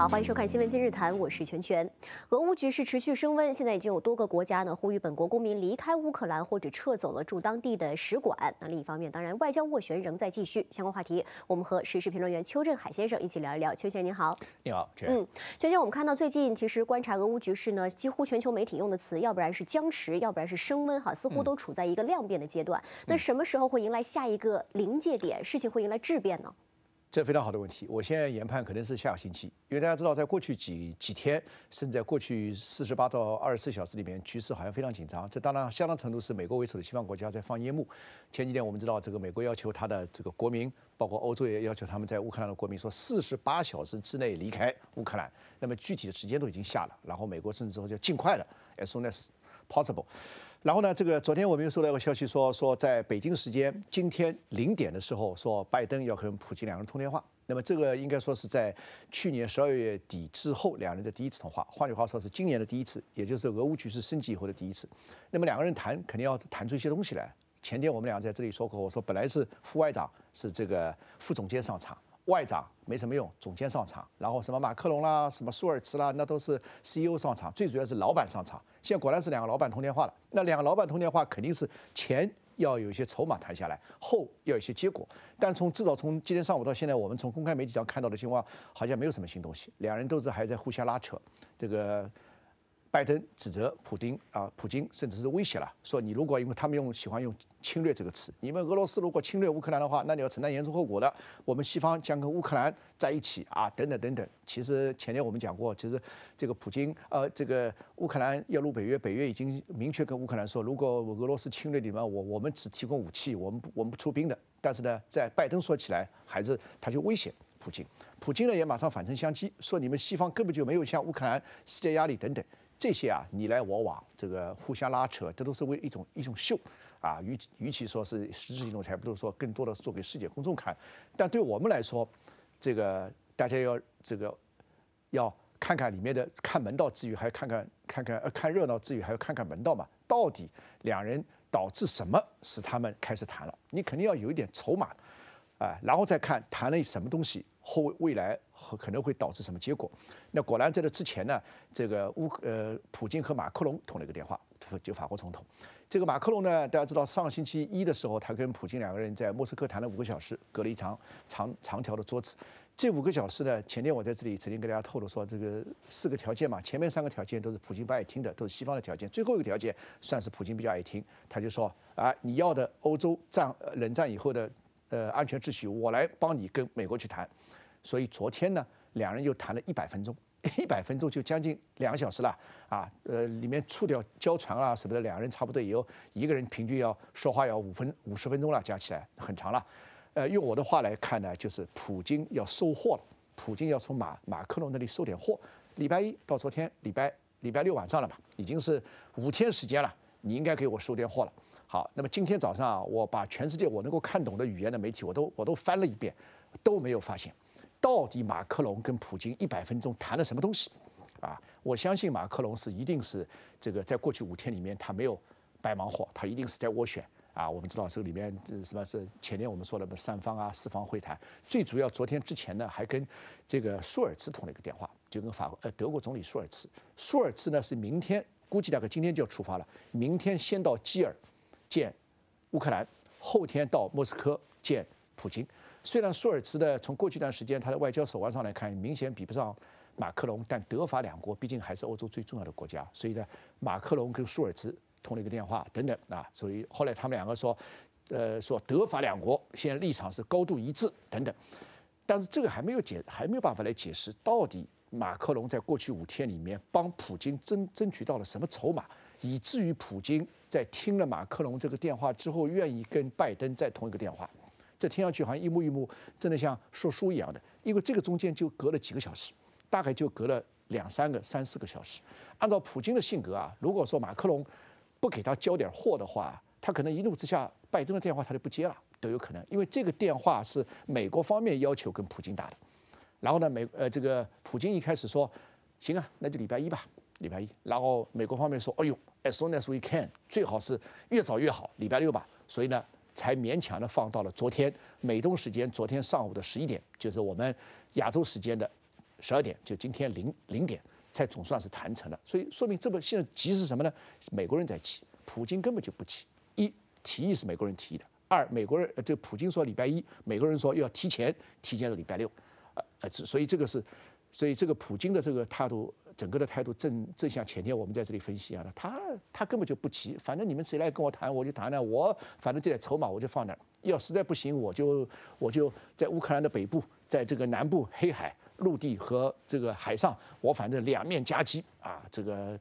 好，欢迎收看新闻今日谈，我是全全。俄乌局势持续升温，现在已经有多个国家呢呼吁本国公民离开乌克兰，或者撤走了驻当地的使馆。那另一方面，当然外交斡旋仍在继续。相关话题，我们和时事评论员邱振海先生一起聊一聊。邱先生您好，你好，全。嗯，邱先生，我们看到最近其实观察俄乌局势呢，几乎全球媒体用的词，要不然是僵持，要不然是升温，哈，似乎都处在一个量变的阶段。那什么时候会迎来下一个临界点，事情会迎来质变呢？这非常好的问题，我现在研判可能是下个星期，因为大家知道，在过去几几天，甚至在过去四十八到二十四小时里面，局势好像非常紧张。这当然相当程度是美国为首的西方国家在放烟幕。前几天我们知道，这个美国要求他的这个国民，包括欧洲也要求他们在乌克兰的国民，说四十八小时之内离开乌克兰。那么具体的时间都已经下了，然后美国甚至之后就尽快的，as soon as possible。然后呢？这个昨天我们又收到一个消息，说说在北京时间今天零点的时候，说拜登要和普京两人通电话。那么这个应该说是在去年十二月底之后两人的第一次通话，换句话说是今年的第一次，也就是俄乌局势升级以后的第一次。那么两个人谈肯定要谈出一些东西来。前天我们俩在这里说过，我说本来是副外长是这个副总监上场。外长没什么用，总监上场，然后什么马克龙啦，什么舒尔茨啦，那都是 CEO 上场，最主要是老板上场。现在果然是两个老板通电话了，那两个老板通电话肯定是前要有一些筹码谈下来，后要有一些结果。但从至少从今天上午到现在，我们从公开媒体上看到的情况，好像没有什么新东西，两人都是还在互相拉扯，这个。拜登指责普京啊，普京甚至是威胁了，说你如果因为他们用喜欢用侵略这个词，你们俄罗斯如果侵略乌克兰的话，那你要承担严重后果的。我们西方将跟乌克兰在一起啊，等等等等。其实前面我们讲过，其实这个普京呃，这个乌克兰、要入北约，北约已经明确跟乌克兰说，如果俄罗斯侵略你们，我我们只提供武器，我们我们不出兵的。但是呢，在拜登说起来，还是他就威胁普京，普京呢也马上反唇相讥，说你们西方根本就没有向乌克兰施加压力等等。这些啊，你来我往，这个互相拉扯，这都是为一种一种秀，啊，与与其说是实质性种，才不都是说更多的做给世界公众看。但对我们来说，这个大家要这个要看看里面的看门道之余，还要看看看看呃看热闹之余，还要看看门道嘛。到底两人导致什么使他们开始谈了？你肯定要有一点筹码，啊，然后再看谈了什么东西。后未来可能会导致什么结果？那果然在这之前呢，这个乌呃，普京和马克龙通了一个电话，就法国总统。这个马克龙呢，大家知道，上星期一的时候，他跟普京两个人在莫斯科谈了五个小时，隔了一长长长条的桌子。这五个小时呢，前天我在这里曾经跟大家透露说，这个四个条件嘛，前面三个条件都是普京不爱听的，都是西方的条件。最后一个条件算是普京比较爱听，他就说啊，你要的欧洲战冷战以后的呃安全秩序，我来帮你跟美国去谈。所以昨天呢，两人又谈了一百分钟，一百分钟就将近两个小时了啊，呃，里面触掉交传啊什么的，两人差不多也有一个人平均要说话要五分五十分钟了，加起来很长了。呃，用我的话来看呢，就是普京要收货了，普京要从马马克龙那里收点货。礼拜一到昨天，礼拜礼拜六晚上了吧，已经是五天时间了，你应该给我收点货了。好，那么今天早上啊，我把全世界我能够看懂的语言的媒体我都我都翻了一遍，都没有发现。到底马克龙跟普京一百分钟谈了什么东西？啊，我相信马克龙是一定是这个，在过去五天里面他没有白忙活，他一定是在斡旋啊。我们知道这个里面这什么是前天我们说的三方啊四方会谈，最主要昨天之前呢还跟这个舒尔茨通了一个电话，就跟法呃德国总理舒尔茨，舒尔茨呢是明天估计大概今天就要出发了，明天先到基尔见乌克兰，后天到莫斯科见普京。虽然舒尔茨的从过去一段时间他的外交手腕上来看，明显比不上马克龙，但德法两国毕竟还是欧洲最重要的国家，所以呢，马克龙跟舒尔茨通了一个电话等等啊，所以后来他们两个说，呃，说德法两国现在立场是高度一致等等，但是这个还没有解，还没有办法来解释，到底马克龙在过去五天里面帮普京争争取到了什么筹码，以至于普京在听了马克龙这个电话之后，愿意跟拜登在同一个电话。这听上去好像一幕一幕，真的像说书一样的。因为这个中间就隔了几个小时，大概就隔了两三个、三四个小时。按照普京的性格啊，如果说马克龙不给他交点货的话，他可能一怒之下，拜登的电话他就不接了，都有可能。因为这个电话是美国方面要求跟普京打的。然后呢，美呃这个普京一开始说，行啊，那就礼拜一吧，礼拜一。然后美国方面说，哎呦，as soon as we can，最好是越早越好，礼拜六吧。所以呢。才勉强的放到了昨天美东时间，昨天上午的十一点，就是我们亚洲时间的十二点，就今天零零点才总算是谈成了。所以说明这么现在急是什么呢？美国人在急，普京根本就不急。一提议是美国人提议的，二美国人这普京说礼拜一，美国人说又要提前，提前到礼拜六，呃呃，所以这个是。所以这个普京的这个态度，整个的态度正正像前天我们在这里分析啊，他他根本就不急，反正你们谁来跟我谈我就谈了，我反正这点筹码我就放那儿。要实在不行，我就我就在乌克兰的北部，在这个南部黑海陆地和这个海上，我反正两面夹击啊，这个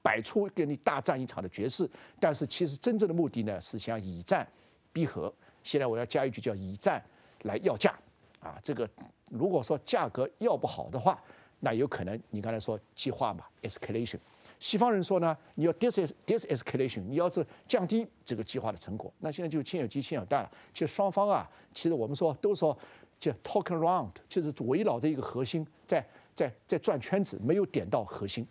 摆出跟你大战一场的局势。但是其实真正的目的呢，是想以战逼和。现在我要加一句，叫以战来要价。啊，这个如果说价格要不好的话，那有可能你刚才说计划嘛，escalation，西方人说呢，你要 d dis e s c a l a t i o n 你要是降低这个计划的成果，那现在就牵有鸡牵有蛋了。其实双方啊，其实我们说都说叫 talk around，就是围绕着一个核心在在在转圈子，没有点到核心。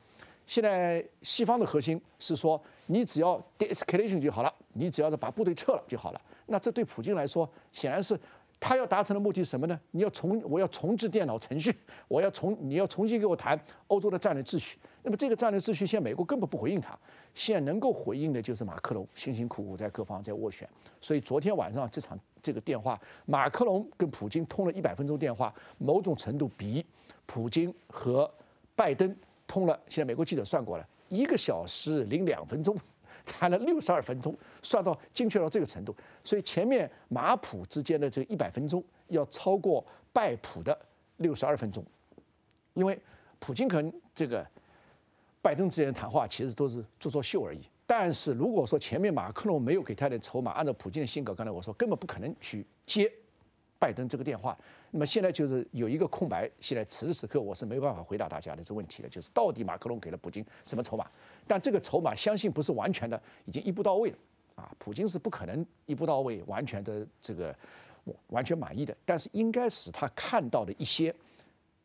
现在西方的核心是说，你只要 deescalation 就好了，你只要是把部队撤了就好了。那这对普京来说显然是。他要达成的目的是什么呢？你要重，我要重置电脑程序，我要重，你要重新给我谈欧洲的战略秩序。那么这个战略秩序，现在美国根本不回应他，现在能够回应的就是马克龙，辛辛苦苦在各方在斡旋。所以昨天晚上这场这个电话，马克龙跟普京通了一百分钟电话，某种程度比普京和拜登通了。现在美国记者算过了，一个小时零两分钟。谈了六十二分钟，算到精确到这个程度，所以前面马普之间的这一百分钟要超过拜普的六十二分钟，因为普京可能这个拜登之间的谈话其实都是做做秀而已。但是如果说前面马克龙没有给他点筹码，按照普京的性格，刚才我说根本不可能去接。拜登这个电话，那么现在就是有一个空白。现在此时此刻，我是没有办法回答大家的这问题的，就是到底马克龙给了普京什么筹码？但这个筹码相信不是完全的，已经一步到位了。啊，普京是不可能一步到位、完全的这个完全满意的。但是应该使他看到的一些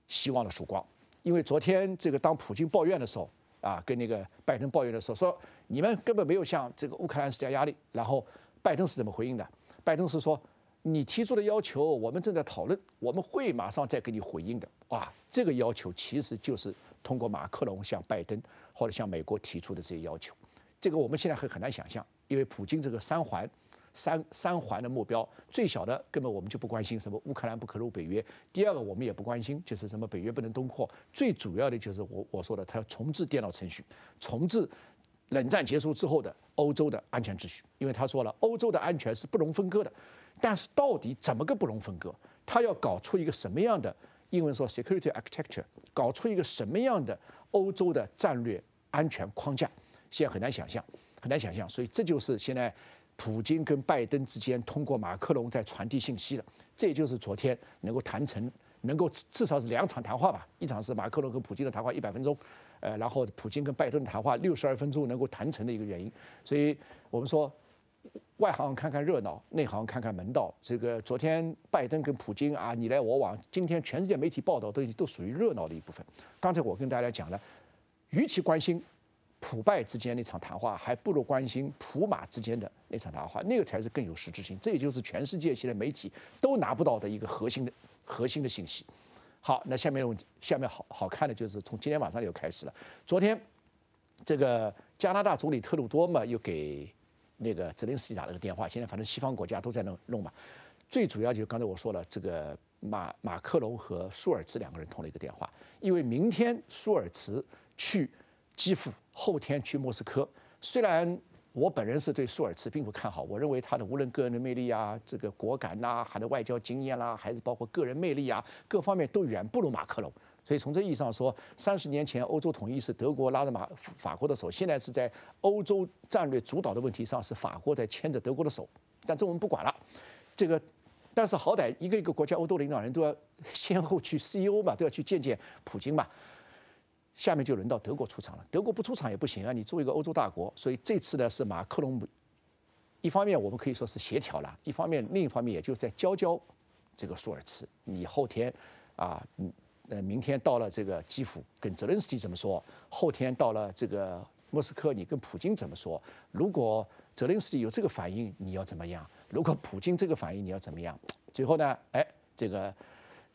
希望的曙光，因为昨天这个当普京抱怨的时候，啊，跟那个拜登抱怨的时候，说你们根本没有向这个乌克兰施加压力。然后拜登是怎么回应的？拜登是说。你提出的要求，我们正在讨论，我们会马上再给你回应的。哇，这个要求其实就是通过马克龙向拜登或者向美国提出的这些要求。这个我们现在很很难想象，因为普京这个三环三三环的目标，最小的根本我们就不关心什么乌克兰不可入北约，第二个我们也不关心，就是什么北约不能东扩，最主要的就是我我说的，他要重置电脑程序，重置冷战结束之后的欧洲的安全秩序，因为他说了，欧洲的安全是不容分割的。但是到底怎么个不容分割？他要搞出一个什么样的，英文说 security architecture，搞出一个什么样的欧洲的战略安全框架？现在很难想象，很难想象。所以这就是现在普京跟拜登之间通过马克龙在传递信息的。这也就是昨天能够谈成，能够至少是两场谈话吧，一场是马克龙跟普京的谈话一百分钟，呃，然后普京跟拜登的谈话六十二分钟能够谈成的一个原因。所以我们说。外行看看热闹，内行看看门道。这个昨天拜登跟普京啊，你来我往，今天全世界媒体报道都都属于热闹的一部分。刚才我跟大家讲了，与其关心普拜之间那场谈话，还不如关心普马之间的那场谈话，那个才是更有实质性。这也就是全世界现在媒体都拿不到的一个核心的核心的信息。好，那下面的问题，下面好好看的就是从今天晚上又开始了。昨天这个加拿大总理特鲁多嘛，又给。那个泽连斯基打了个电话，现在反正西方国家都在弄弄嘛。最主要就是刚才我说了，这个马马克龙和舒尔茨两个人通了一个电话，因为明天舒尔茨去基辅，后天去莫斯科。虽然我本人是对舒尔茨并不看好，我认为他的无论个人的魅力啊，这个果敢呐，还是外交经验啦，还是包括个人魅力啊，各方面都远不如马克龙。所以从这意义上说，三十年前欧洲统一是德国拉着法法国的手，现在是在欧洲战略主导的问题上是法国在牵着德国的手，但这我们不管了。这个，但是好歹一个一个国家欧洲领导人都要先后去 CEO 嘛，都要去见见普京嘛。下面就轮到德国出场了，德国不出场也不行啊！你作为一个欧洲大国，所以这次呢是马克龙，一方面我们可以说是协调了，一方面另一方面也就在教教这个舒尔茨，你后天啊，嗯。呃，明天到了这个基辅，跟泽连斯基怎么说？后天到了这个莫斯科，你跟普京怎么说？如果泽连斯基有这个反应，你要怎么样？如果普京这个反应，你要怎么样？最后呢，哎，这个，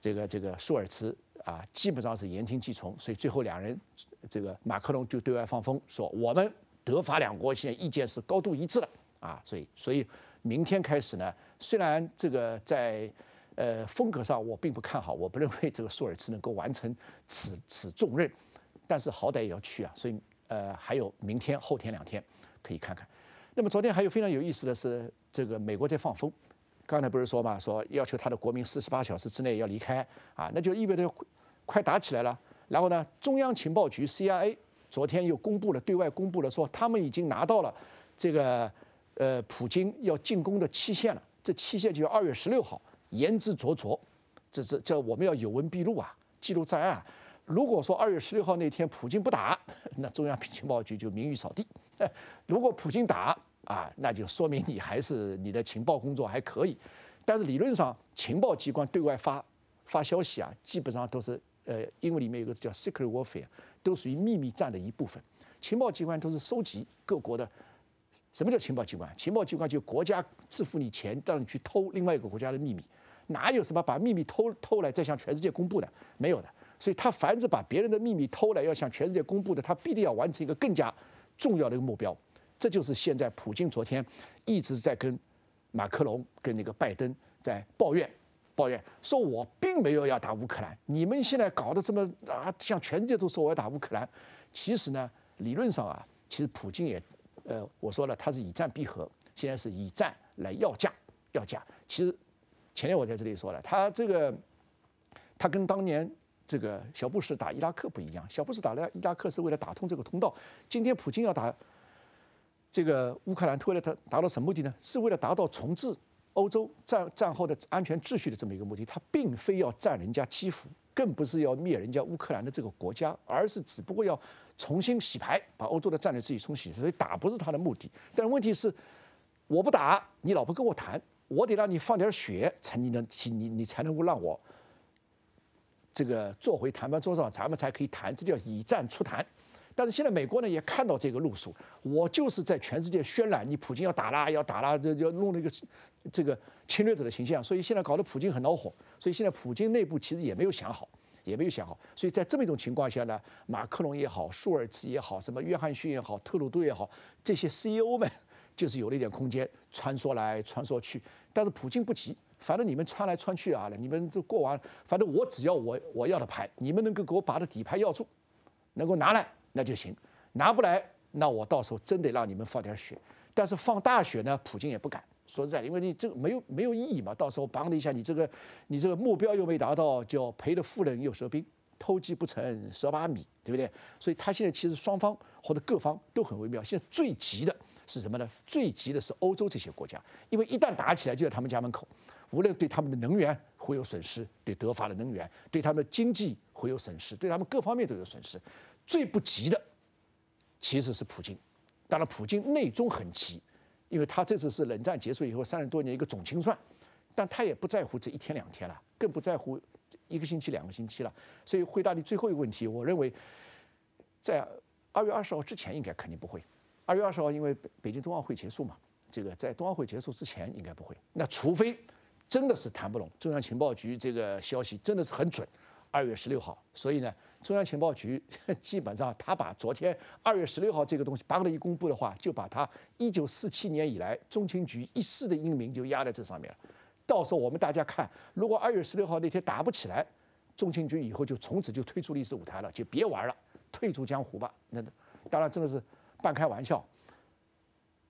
这个这个舒尔茨啊，基本上是言听计从，所以最后两人，这个马克龙就对外放风说，我们德法两国现在意见是高度一致的啊，所以所以明天开始呢，虽然这个在。呃，风格上我并不看好，我不认为这个舒尔茨能够完成此此重任，但是好歹也要去啊，所以呃，还有明天后天两天可以看看。那么昨天还有非常有意思的是，这个美国在放风，刚才不是说嘛，说要求他的国民四十八小时之内要离开啊，那就意味着快打起来了。然后呢，中央情报局 CIA 昨天又公布了对外公布了说，他们已经拿到了这个呃普京要进攻的期限了，这期限就是二月十六号。言之凿凿，这这叫我们要有文必录啊，记录在案。如果说二月十六号那天普京不打，那中央情报局就名誉扫地；如果普京打啊，那就说明你还是你的情报工作还可以。但是理论上，情报机关对外发发消息啊，基本上都是呃，英文里面有个叫 secret warfare，都属于秘密战的一部分。情报机关都是收集各国的。什么叫情报机关？情报机关就国家支付你钱，让你去偷另外一个国家的秘密。哪有什么把秘密偷偷来再向全世界公布的？没有的。所以他凡是把别人的秘密偷来要向全世界公布的，他必定要完成一个更加重要的一个目标。这就是现在普京昨天一直在跟马克龙、跟那个拜登在抱怨、抱怨，说我并没有要打乌克兰，你们现在搞得这么啊，向全世界都说我要打乌克兰。其实呢，理论上啊，其实普京也，呃，我说了，他是以战逼和，现在是以战来要价、要价。其实。前天我在这里说了，他这个，他跟当年这个小布什打伊拉克不一样。小布什打了伊拉克是为了打通这个通道，今天普京要打这个乌克兰，为了他达到什么目的呢？是为了达到重置欧洲战战后的安全秩序的这么一个目的。他并非要占人家基辅，更不是要灭人家乌克兰的这个国家，而是只不过要重新洗牌，把欧洲的战略自己冲洗。所以打不是他的目的。但问题是，我不打，你老婆跟我谈。我得让你放点血，才能能你你才能够让我这个坐回谈判桌上，咱们才可以谈，这叫以战促谈。但是现在美国呢也看到这个路数，我就是在全世界渲染你普京要打啦，要打啦，要要弄那个这个侵略者的形象，所以现在搞得普京很恼火。所以现在普京内部其实也没有想好，也没有想好。所以在这么一种情况下呢，马克龙也好，舒尔茨也好，什么约翰逊也好，特鲁多也好，这些 CEO 们。就是有了一点空间穿梭来穿梭去，但是普京不急，反正你们穿来穿去啊，你们就过完，反正我只要我我要的牌，你们能够给我把的底牌要住，能够拿来那就行，拿不来那我到时候真得让你们放点血，但是放大血呢，普京也不敢，说实在，因为你这个没有没有意义嘛，到时候绑了一下你这个，你这个目标又没达到，就赔了夫人又折兵，偷鸡不成蚀把米，对不对？所以他现在其实双方或者各方都很微妙，现在最急的。是什么呢？最急的是欧洲这些国家，因为一旦打起来就在他们家门口，无论对他们的能源会有损失，对德法的能源，对他们的经济会有损失，对他们各方面都有损失。最不急的其实是普京，当然普京内中很急，因为他这次是冷战结束以后三十多年一个总清算，但他也不在乎这一天两天了，更不在乎一个星期两个星期了。所以回答你最后一个问题，我认为在二月二十号之前应该肯定不会。二月二十号，因为北京冬奥会结束嘛，这个在冬奥会结束之前应该不会。那除非真的是谈不拢。中央情报局这个消息真的是很准。二月十六号，所以呢，中央情报局 基本上他把昨天二月十六号这个东西扒了一公布的话，就把他一九四七年以来中情局一世的英名就压在这上面了。到时候我们大家看，如果二月十六号那天打不起来，中情局以后就从此就退出历史舞台了，就别玩了，退出江湖吧。那当然真的是。半开玩笑。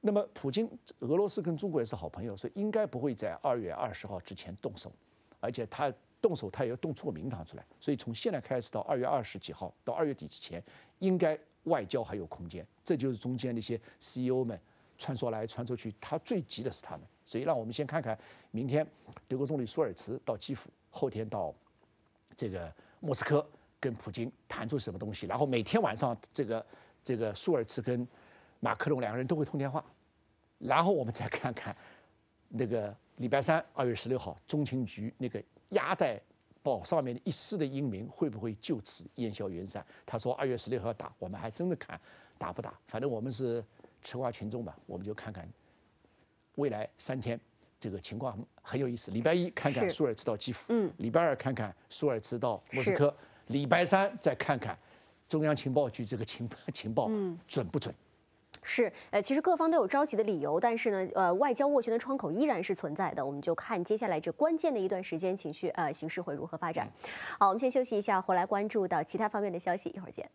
那么，普京、俄罗斯跟中国也是好朋友，所以应该不会在二月二十号之前动手，而且他动手，他也要动出个名堂出来。所以，从现在开始到二月二十几号，到二月底之前，应该外交还有空间。这就是中间那些 CEO 们穿梭来穿梭去，他最急的是他们。所以，让我们先看看明天德国总理舒尔茨到基辅，后天到这个莫斯科跟普京谈出什么东西，然后每天晚上这个。这个舒尔茨跟马克龙两个人都会通电话，然后我们再看看那个礼拜三二月十六号，中情局那个鸭在报上面的一丝的英明会不会就此烟消云散？他说二月十六号打，我们还真的看打不打，反正我们是吃瓜群众吧，我们就看看未来三天这个情况很有意思。礼拜一看看舒尔茨到基辅，礼拜二看看舒尔茨到莫斯科，礼拜三再看看。中央情报局这个情 情报准不准？是，呃，其实各方都有着急的理由，但是呢，呃，外交斡旋的窗口依然是存在的。我们就看接下来这关键的一段时间，情绪呃，形势会如何发展？好，我们先休息一下，回来关注到其他方面的消息。一会儿见。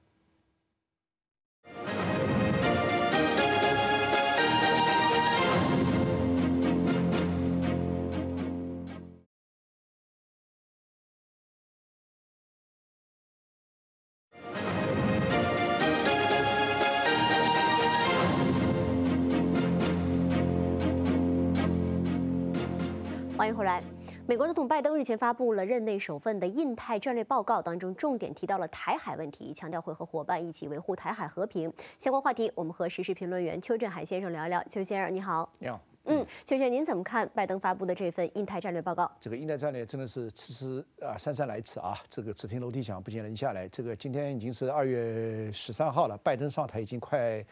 来，美国总统拜登日前发布了任内首份的印太战略报告，当中重点提到了台海问题，强调会和伙伴一起维护台海和平。相关话题，我们和时事评论员邱振海先生聊一聊。邱先生，你好。你好。嗯，邱先生，您怎么看拜登发布的这份印太战略报告？这个印太战略真的是迟迟啊姗姗来迟啊，这个只听楼梯响，不见人下来。这个今天已经是二月十三号了，拜登上台已经快。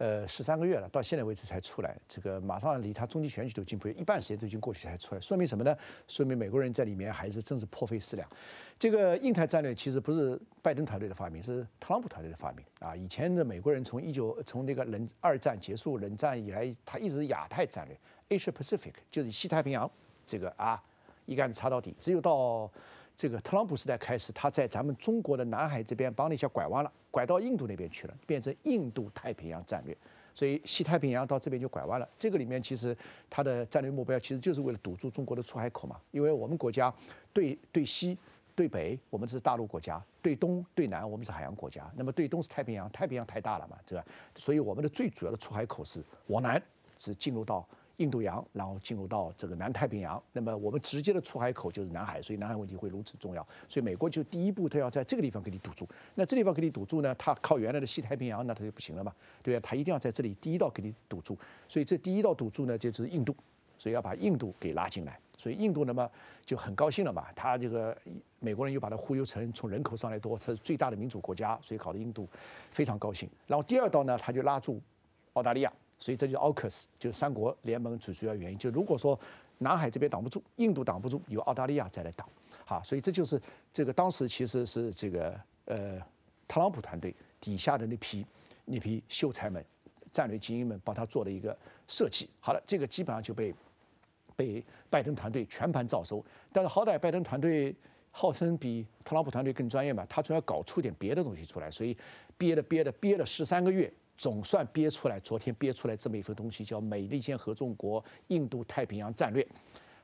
呃，十三个月了，到现在为止才出来。这个马上离他中期选举都经不一半时间都已经过去才出来，说明什么呢？说明美国人在里面还是真是破费思量。这个印太战略其实不是拜登团队的发明，是特朗普团队的发明啊。以前的美国人从一九从那个冷二战结束冷战以来，他一直是亚太战略，Asia Pacific，就是西太平洋，这个啊一竿子插到底，只有到。这个特朗普时代开始，他在咱们中国的南海这边帮那些拐弯了，拐到印度那边去了，变成印度太平洋战略。所以西太平洋到这边就拐弯了。这个里面其实它的战略目标其实就是为了堵住中国的出海口嘛。因为我们国家对对西对北我们是大陆国家，对东对南我们是海洋国家。那么对东是太平洋，太平洋太大了嘛，对吧？所以我们的最主要的出海口是往南，是进入到。印度洋，然后进入到这个南太平洋，那么我们直接的出海口就是南海，所以南海问题会如此重要。所以美国就第一步，他要在这个地方给你堵住。那这地方给你堵住呢，他靠原来的西太平洋，那他就不行了嘛，对对？他一定要在这里第一道给你堵住。所以这第一道堵住呢，就是印度，所以要把印度给拉进来。所以印度那么就很高兴了嘛，他这个美国人又把他忽悠成从人口上来多，他是最大的民主国家，所以搞得印度非常高兴。然后第二道呢，他就拉住澳大利亚。所以这就澳克斯，就三国联盟主主要原因。就如果说南海这边挡不住，印度挡不住，由澳大利亚再来挡，好，所以这就是这个当时其实是这个呃特朗普团队底下的那批那批秀才们、战略精英们帮他做的一个设计。好了，这个基本上就被被拜登团队全盘照收。但是好歹拜登团队号称比特朗普团队更专业嘛，他总要搞出点别的东西出来，所以憋了憋了憋了十三个月。总算憋出来，昨天憋出来这么一份东西，叫《美利坚合众国印度太平洋战略》。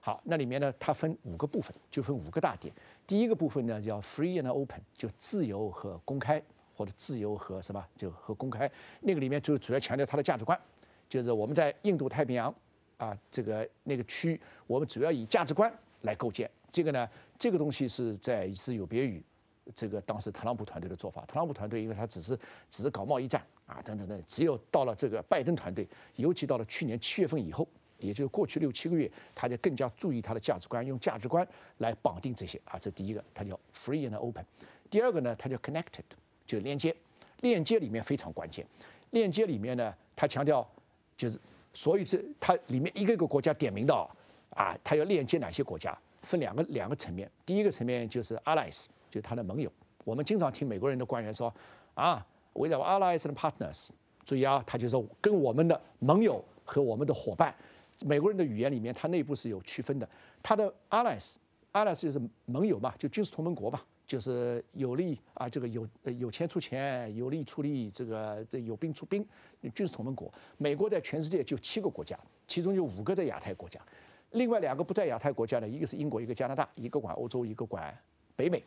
好，那里面呢，它分五个部分，就分五个大点。第一个部分呢叫 “Free and Open”，就自由和公开，或者自由和什么，就和公开。那个里面就主要强调它的价值观，就是我们在印度太平洋啊这个那个区，我们主要以价值观来构建。这个呢，这个东西是在是有别于这个当时特朗普团队的做法。特朗普团队因为他只是只是搞贸易战。啊，等等等，只有到了这个拜登团队，尤其到了去年七月份以后，也就是过去六七个月，他就更加注意他的价值观，用价值观来绑定这些啊。这第一个，他叫 free and open；第二个呢，他叫 connected，就连接。链接里面非常关键，链接里面呢，他强调就是，所以是他里面一个一个国家点名的啊，啊，他要链接哪些国家？分两个两个层面，第一个层面就是 allies，就是他的盟友。我们经常听美国人的官员说啊。围绕 allies and partners，注意啊，他就是跟我们的盟友和我们的伙伴，美国人的语言里面，它内部是有区分的。他的 allies，allies 就是盟友嘛，就军事同盟国嘛，就是有利啊，这个有有钱出钱，有利出力，这个这有兵出兵，军事同盟国。美国在全世界就七个国家，其中有五个在亚太国家，另外两个不在亚太国家的，一个是英国，一个加拿大，一个管欧洲，一个管北美。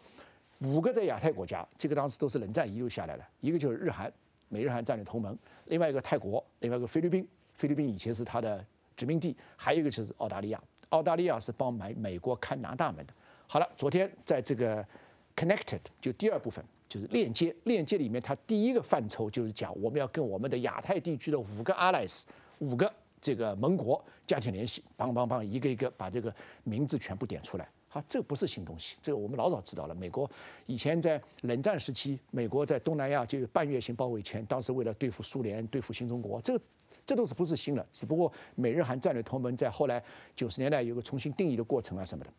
五个在亚太国家，这个当时都是冷战遗留下来的一个就是日韩，美日韩战略同盟，另外一个泰国，另外一个菲律宾，菲律宾以前是它的殖民地，还有一个就是澳大利亚，澳大利亚是帮美美国、看拿大门的。好了，昨天在这个 connected 就第二部分就是链接，链接里面它第一个范畴就是讲我们要跟我们的亚太地区的五个 allies，五个这个盟国加强联系，帮帮帮一个一个把这个名字全部点出来。好，这不是新东西，这个我们老早知道了。美国以前在冷战时期，美国在东南亚就有半月形包围圈，当时为了对付苏联、对付新中国，这这都是不是新的，只不过美日韩战略同盟在后来九十年代有个重新定义的过程啊什么的。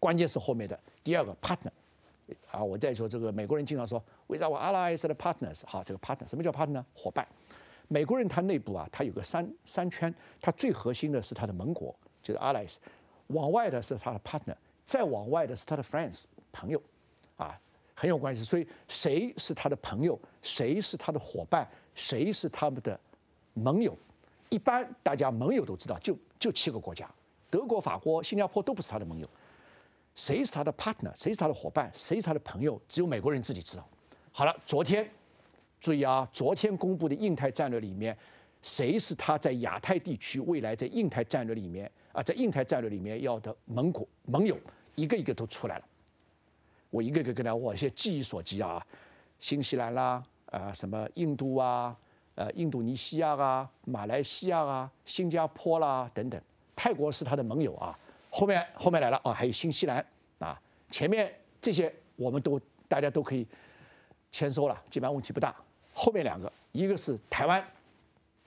关键是后面的第二个 partner，啊，我在说这个美国人经常说为啥我 allies 的 partners，哈，这个 partner 什么叫 partner？伙伴。美国人他内部啊，他有个三三圈，他最核心的是他的盟国，就是 allies。往外的是他的 partner，再往外的是他的 friends 朋友，啊，很有关系。所以谁是他的朋友，谁是他的伙伴，谁是他们的盟友，一般大家盟友都知道，就就七个国家，德国、法国、新加坡都不是他的盟友。谁是他的 partner，谁是他的伙伴，谁是他的朋友，只有美国人自己知道。好了，昨天注意啊，昨天公布的印太战略里面，谁是他在亚太地区未来在印太战略里面？啊，在印太战略里面要的盟国盟友，一个一个都出来了。我一个一个跟他，我先记忆所及啊，新西兰啦，啊什么印度啊，呃印度尼西亚啊，马来西亚啊，新加坡啦等等。泰国是他的盟友啊。后面后面来了啊，还有新西兰啊。前面这些我们都大家都可以签收了，基本上问题不大。后面两个，一个是台湾，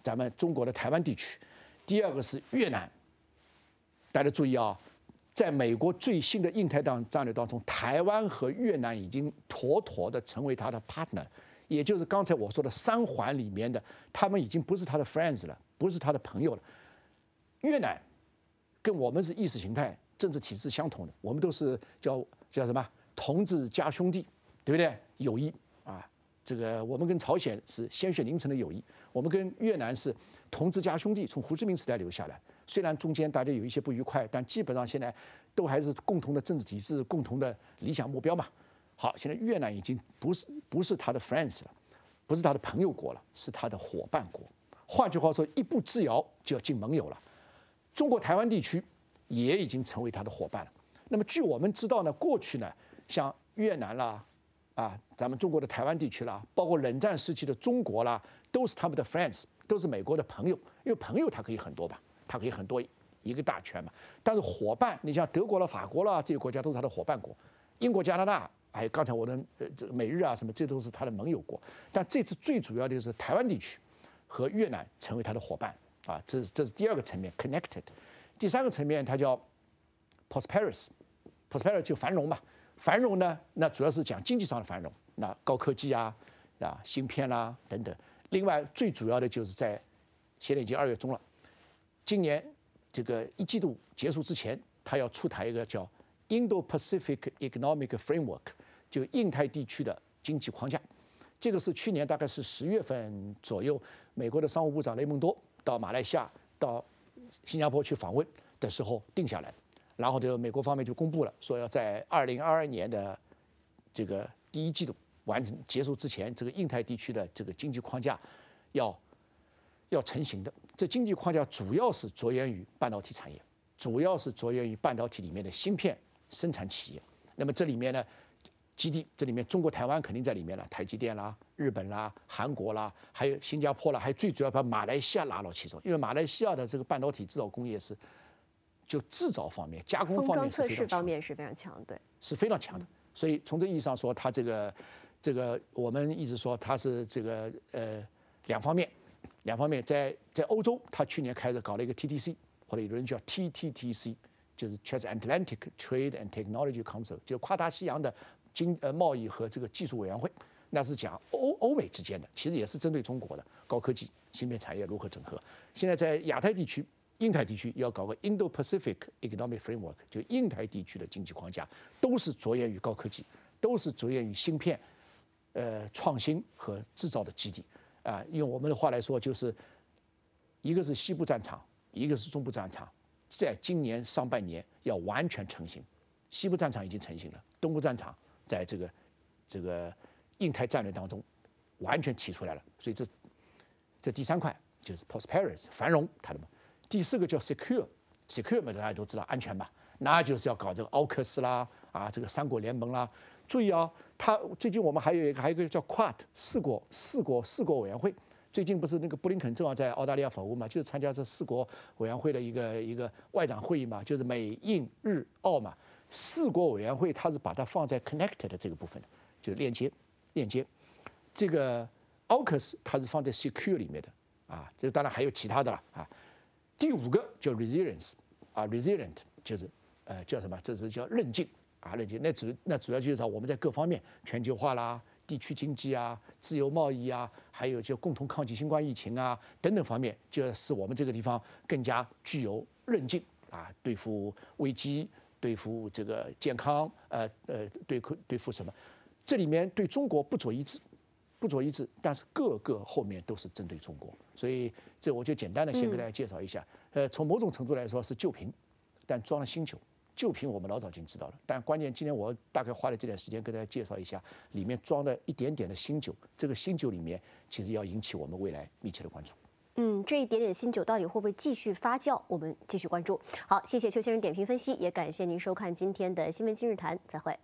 咱们中国的台湾地区；第二个是越南。大家注意啊，在美国最新的印太战略当中，台湾和越南已经妥妥的成为他的 partner，也就是刚才我说的三环里面的，他们已经不是他的 friends 了，不是他的朋友了。越南跟我们是意识形态、政治体制相同的，我们都是叫叫什么同志加兄弟，对不对？友谊啊，这个我们跟朝鲜是鲜血凝成的友谊，我们跟越南是同志加兄弟，从胡志明时代留下来。虽然中间大家有一些不愉快，但基本上现在都还是共同的政治体制、共同的理想目标嘛。好，现在越南已经不是不是他的 f r i e n d s 了，不是他的朋友国了，是他的伙伴国。换句话说，一步之遥就要进盟友了。中国台湾地区也已经成为他的伙伴了。那么据我们知道呢，过去呢，像越南啦，啊，咱们中国的台湾地区啦，包括冷战时期的中国啦，都是他们的 f r i e n d s 都是美国的朋友，因为朋友他可以很多吧。它可以很多一个大圈嘛，但是伙伴，你像德国了、法国了这些国家都是它的伙伴国，英国、加拿大，还有刚才我的呃这美日啊什么，这都是它的盟友国。但这次最主要的就是台湾地区和越南成为它的伙伴啊，这这是第二个层面，connected。第三个层面它叫 prosperous，prosperous 就繁荣嘛，繁荣呢那主要是讲经济上的繁荣，那高科技啊啊芯片啦等等。另外最主要的就是在现在已经二月中了。今年这个一季度结束之前，他要出台一个叫 Indo-Pacific Economic Framework，就印太地区的经济框架。这个是去年大概是十月份左右，美国的商务部长雷蒙多到马来西亚、到新加坡去访问的时候定下来然后就美国方面就公布了，说要在二零二二年的这个第一季度完成结束之前，这个印太地区的这个经济框架要要成型的。这经济框架主要是着眼于半导体产业，主要是着眼于半导体里面的芯片生产企业。那么这里面呢，基地这里面中国台湾肯定在里面了，台积电啦、日本啦、韩国啦，还有新加坡啦，还最主要把马来西亚拉到其中，因为马来西亚的这个半导体制造工业是就制造方面、加工、封装、测试方面是非常强，对，是非常强的。所以从这个意义上说，它这个这个我们一直说它是这个呃两方面。两方面，在在欧洲，他去年开始搞了一个 TTC，或者有人叫 TTTC，就是 Transatlantic Trade and Technology Council，就跨大西洋的经呃贸易和这个技术委员会，那是讲欧欧美之间的，其实也是针对中国的高科技芯片产业如何整合。现在在亚太地区、印太地区要搞个 Indo-Pacific Economic Framework，就印太地区的经济框架，都是着眼于高科技，都是着眼于芯片，呃，创新和制造的基地。啊，用我们的话来说，就是一个是西部战场，一个是中部战场，在今年上半年要完全成型。西部战场已经成型了，东部战场在这个这个印太战略当中完全提出来了。所以这这第三块就是 p r o s p e r o t s 繁荣，它的。第四个叫 secure，secure 大家都知道安全吧？那就是要搞这个奥克斯啦啊，这个三国联盟啦。注意啊，他最近我们还有一个，还有一个叫 QUAD 四国四国四国委员会，最近不是那个布林肯正好在澳大利亚访问嘛，就是参加这四国委员会的一个一个外长会议嘛，就是美、印、日、澳嘛。四国委员会它是把它放在 Connected 的这个部分，就是链接，链接。这个 AUKUS 它是放在 Secure 里面的啊，这当然还有其他的了啊。第五个叫 Resilience 啊，Resilient 就是呃叫什么？这是叫韧劲。啊，那劲那主那主要就是说，我们在各方面全球化啦、地区经济啊、自由贸易啊，还有就共同抗击新冠疫情啊等等方面，就要使我们这个地方更加具有韧劲啊，对付危机、对付这个健康，呃呃，对付对付什么？这里面对中国不左一致，不左一致，但是各个后面都是针对中国，所以这我就简单的先给大家介绍一下。呃，从某种程度来说是旧瓶，但装了新酒。就凭我们老早就知道了，但关键今天我大概花了这点时间跟大家介绍一下里面装的一点点的新酒，这个新酒里面其实要引起我们未来密切的关注。嗯，这一点点新酒到底会不会继续发酵，我们继续关注。好，谢谢邱先生点评分析，也感谢您收看今天的新闻今日谈，再会。